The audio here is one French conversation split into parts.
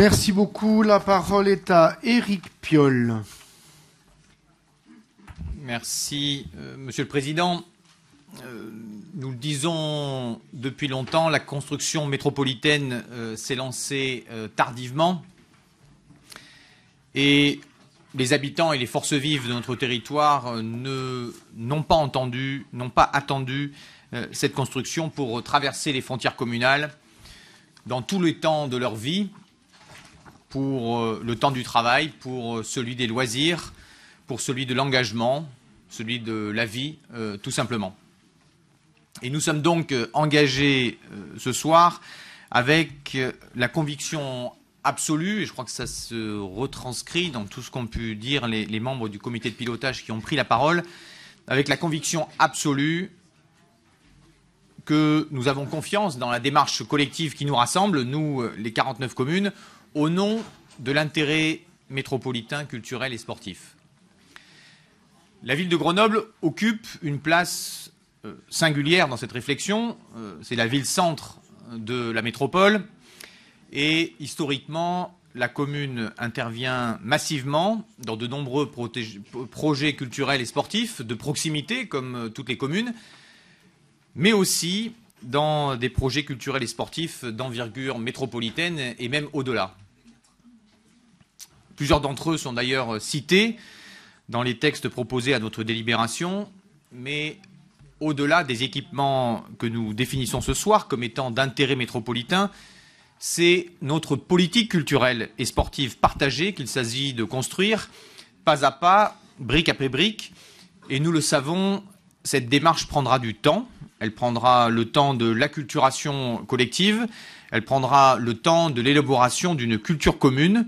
Merci beaucoup. La parole est à Éric Piolle. Merci, euh, Monsieur le Président. Euh, nous le disons depuis longtemps, la construction métropolitaine euh, s'est lancée tardivement et les habitants et les forces vives de notre territoire n'ont pas entendu, n'ont pas attendu cette construction pour traverser les frontières communales dans tous les temps de leur vie pour euh, le temps du travail, pour euh, celui des loisirs, pour celui de l'engagement, celui de la vie, euh, tout simplement. Et nous sommes donc engagés ce soir avec la conviction absolue, et je crois que ça se retranscrit dans tout ce qu'ont pu dire les, les membres du comité de pilotage qui ont pris la parole, avec la conviction absolue que nous avons confiance dans la démarche collective qui nous rassemble, nous les 49 communes, au nom de l'intérêt métropolitain, culturel et sportif. La ville de Grenoble occupe une place euh, singulière dans cette réflexion. Euh, c'est la ville-centre de la métropole. Et historiquement, la commune intervient massivement dans de nombreux projets culturels et sportifs de proximité, comme euh, toutes les communes, mais aussi dans des projets culturels et sportifs d'envergure métropolitaine et même au-delà. Plusieurs d'entre eux sont d'ailleurs cités dans les textes proposés à notre délibération, mais au-delà des équipements que nous définissons ce soir comme étant d'intérêt métropolitain, c'est notre politique culturelle et sportive partagée qu'il s'agit de construire, pas à pas, brique après brique. Et nous le savons, cette démarche prendra du temps, elle prendra le temps de l'acculturation collective, elle prendra le temps de l'élaboration d'une culture commune,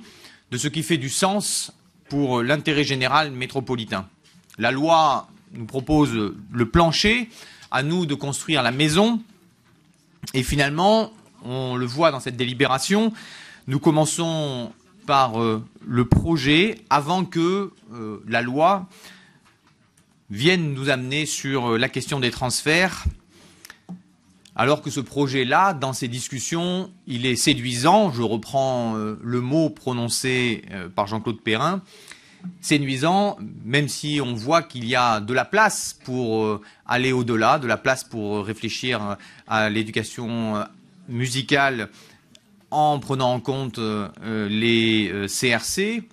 de ce qui fait du sens pour l'intérêt général métropolitain. La loi nous propose le plancher, à nous de construire la maison, et finalement, on le voit dans cette délibération, nous commençons par euh, le projet avant que euh, la loi vienne nous amener sur euh, la question des transferts alors que ce projet-là, dans ces discussions, il est séduisant, je reprends euh, le mot prononcé euh, par Jean-Claude Perrin, séduisant, même si on voit qu'il y a de la place pour euh, aller au-delà, de la place pour réfléchir à l'éducation musicale en prenant en compte les CRC,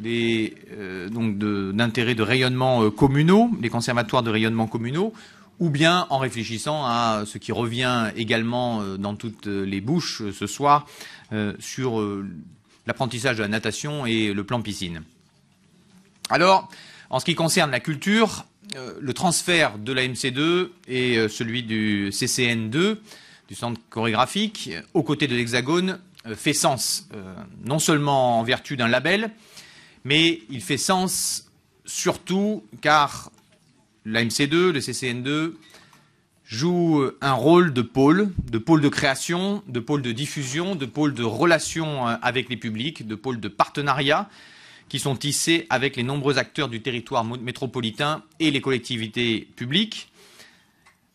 les, donc d'intérêt de, rayonnement communaux, les conservatoires de rayonnement communaux ou bien en réfléchissant à ce qui revient également euh, dans toutes les bouches euh, ce soir euh, sur l'apprentissage de la natation et le plan piscine. Alors, en ce qui concerne la culture, le transfert de la MC2 et celui du CCN2, du centre chorégraphique, aux côtés de l'Hexagone, fait sens, non seulement en vertu d'un label, mais il fait sens surtout car l'AMC2, le CCN2 joue un rôle de pôle, de pôle de création, de pôle de diffusion, de pôle de relation euh, avec les publics, de pôle de partenariat qui sont tissés avec les nombreux acteurs du territoire métropolitain et les collectivités publiques,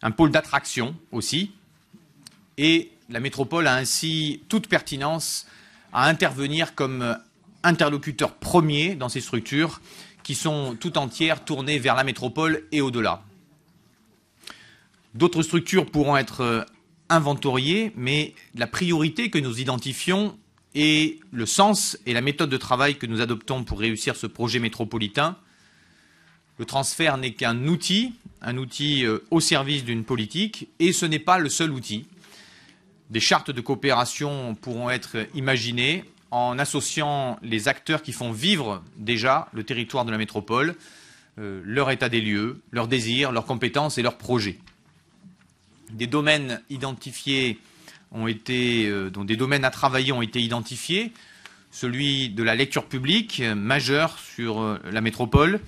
un pôle d'attraction aussi, et la métropole a ainsi toute pertinence à intervenir comme euh, interlocuteur premier dans ces structures qui sont tout entières tournées vers la métropole et au-delà. D'autres structures pourront être euh, inventoriées, mais la priorité que nous identifions et le sens et la méthode de travail que nous adoptons pour réussir ce projet métropolitain. Le transfert n'est qu'un outil, un outil euh, au service d'une politique, et ce n'est pas le seul outil. Des chartes de coopération pourront être imaginées en associant les acteurs qui font vivre déjà le territoire de la métropole, euh, leur état des lieux, leurs désirs, leurs compétences et leurs projets. Des domaines identifiés ont été, euh, dont des domaines à travailler ont été identifiés. Celui de la lecture publique, euh, majeur majeure sur la métropole,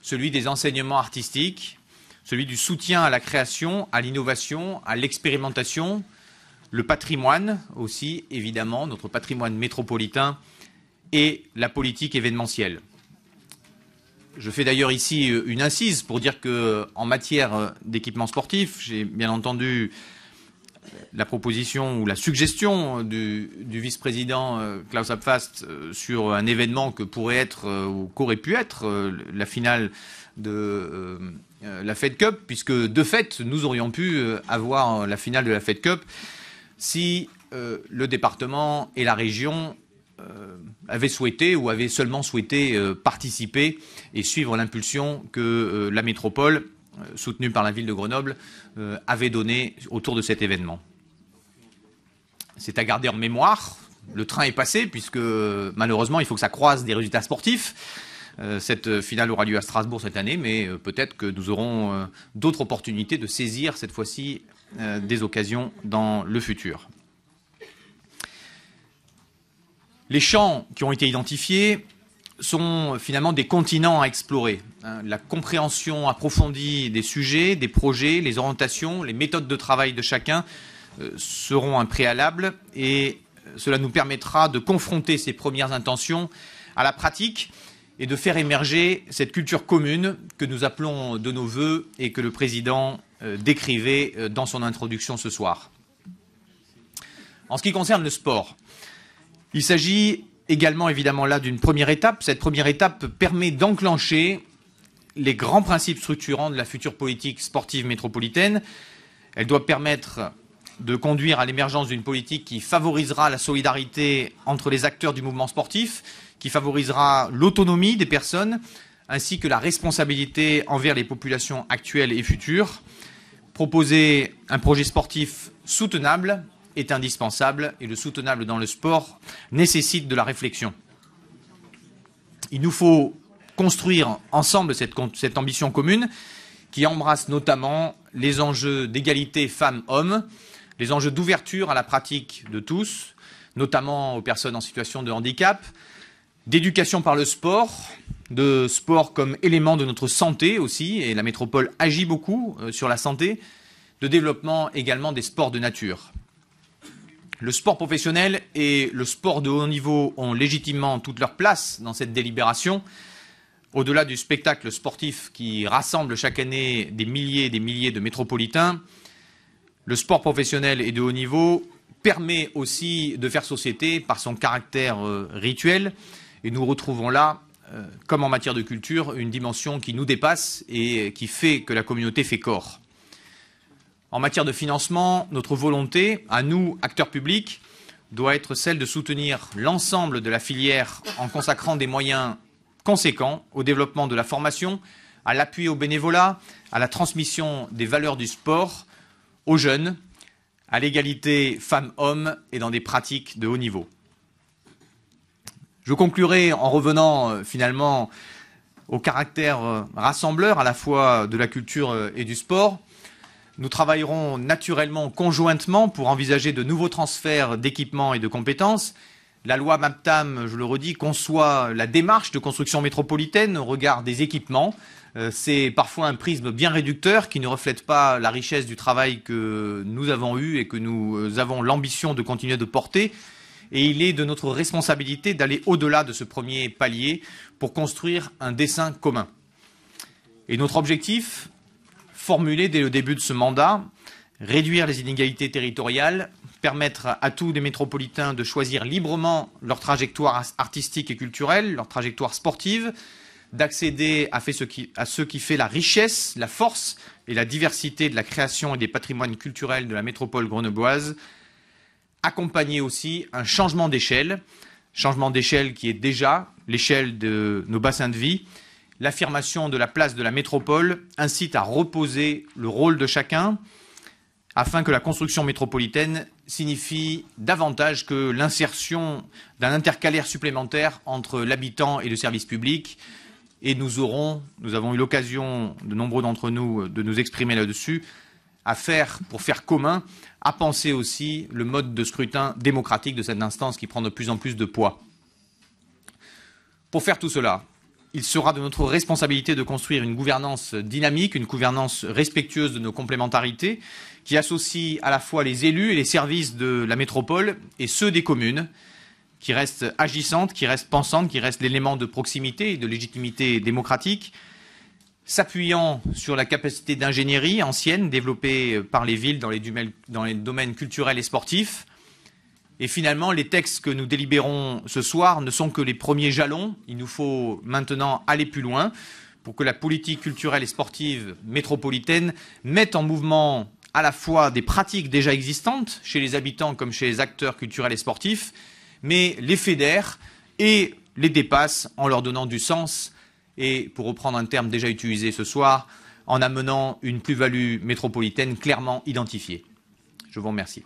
celui des enseignements artistiques, celui du soutien à la création, à l'innovation, à l'expérimentation, le patrimoine aussi, évidemment, notre patrimoine métropolitain et la politique événementielle. Je fais d'ailleurs ici euh, une incise pour dire que, euh, en matière euh, d'équipement sportif, j'ai bien entendu la proposition ou la suggestion du, du vice-président Klaus Abfast sur un événement que pourrait être ou qu'aurait pu être la finale de la Fed Cup, puisque de fait, nous aurions pu avoir la finale de la Fed Cup si euh, le département et la région euh, avaient souhaité ou avaient seulement souhaité euh, participer et suivre l'impulsion que la métropole, soutenue par la ville de Grenoble, avait donnée autour de cet événement. C'est à garder en mémoire. Le train est passé puisque malheureusement il faut que ça croise des résultats sportifs cette finale aura lieu à Strasbourg cette année, mais peut-être que nous aurons d'autres opportunités de saisir cette fois-ci euh, des occasions dans le futur. Les champs qui ont été identifiés sont finalement des continents à explorer. Hein, la compréhension approfondie des sujets, des projets, les orientations, les méthodes de travail de chacun euh, seront un préalable et euh, cela nous permettra de confronter ces premières intentions à la pratique et de faire émerger cette culture commune que nous appelons de nos voeux et que le président euh, décrivait euh, dans son introduction ce soir. En ce qui concerne le sport, il s'agit également évidemment là d'une première étape. Cette première étape permet d'enclencher les grands principes structurants de la future politique sportive métropolitaine. Elle doit permettre de conduire à l'émergence d'une politique qui favorisera la solidarité entre les acteurs du mouvement sportif, qui favorisera l'autonomie des personnes, ainsi que la responsabilité envers les populations actuelles et futures. Proposer un projet sportif soutenable est indispensable et le soutenable dans le sport nécessite de la réflexion. Il nous faut construire ensemble cette, ambition commune qui embrasse notamment les enjeux d'égalité femmes-hommes, les enjeux d'ouverture à la pratique de tous, notamment aux personnes en situation de handicap, d'éducation par le sport, de sport comme élément de notre santé aussi, et la métropole agit beaucoup euh, sur la santé, de développement également des sports de nature. Le sport professionnel et le sport de haut niveau ont légitimement toute leur place dans cette délibération. Au-delà du spectacle sportif qui rassemble chaque année des milliers et des milliers de métropolitains, le sport professionnel et de haut niveau permet aussi de faire société par son caractère euh, rituel. Et nous retrouvons là euh, comme en matière de culture, une dimension qui nous dépasse et qui fait que la communauté fait corps. En matière de financement, notre volonté, à nous, acteurs publics, doit être celle de soutenir l'ensemble de la filière en consacrant des moyens conséquents au développement de la formation, à l'appui au bénévolat, à la transmission des valeurs du sport aux jeunes, à l'égalité femmes-hommes et dans des pratiques de haut niveau. Je conclurai en revenant euh, finalement au caractère euh, rassembleur à la fois de la culture euh, et du sport. Nous travaillerons naturellement conjointement pour envisager de nouveaux transferts d'équipements et de compétences. La loi MAPTAM, je le redis, conçoit la démarche de construction métropolitaine au regard des équipements. C'est parfois un prisme bien réducteur qui ne reflète pas la richesse du travail que nous avons eu et que nous avons l'ambition de continuer de porter. Et il est de notre responsabilité d'aller au-delà de ce premier palier pour construire un dessin commun. Et notre objectif, formulé dès le début de ce mandat, réduire les inégalités territoriales, permettre à tous les métropolitains de choisir librement leur trajectoire artistique et culturelle, leur trajectoire sportive, d'accéder à, à, ce qui fait la richesse, la force et la diversité de la création et des patrimoines culturels de la métropole grenobloise, accompagner aussi un changement d'échelle, changement d'échelle qui est déjà l'échelle de nos bassins de vie. L'affirmation de la place de la métropole incite à reposer le rôle de chacun afin que la construction métropolitaine signifie davantage que l'insertion d'un intercalaire supplémentaire entre l'habitant et le service public. Et nous aurons, nous avons eu l'occasion, de nombreux d'entre nous, de nous exprimer là-dessus, à faire pour faire commun, à penser aussi le mode de scrutin démocratique de cette instance qui prend de plus en plus de poids. Pour faire tout cela, il sera de notre responsabilité de construire une gouvernance dynamique, une gouvernance respectueuse de nos complémentarités, qui associe à la fois les élus et les services de la métropole et ceux des communes, qui restent agissantes, qui restent pensantes, qui restent l'élément de proximité et de légitimité démocratique, s'appuyant sur la capacité d'ingénierie ancienne développée par les villes dans les, domaines culturels et sportifs. Et finalement, les textes que nous délibérons ce soir ne sont que les premiers jalons. Il nous faut maintenant aller plus loin pour que la politique culturelle et sportive métropolitaine mette en mouvement à la fois des pratiques déjà existantes chez les habitants comme chez les acteurs culturels et sportifs, mais les fédère et les dépasse en leur donnant du sens et, pour reprendre un terme déjà utilisé ce soir, en amenant une plus-value métropolitaine clairement identifiée. Je vous remercie.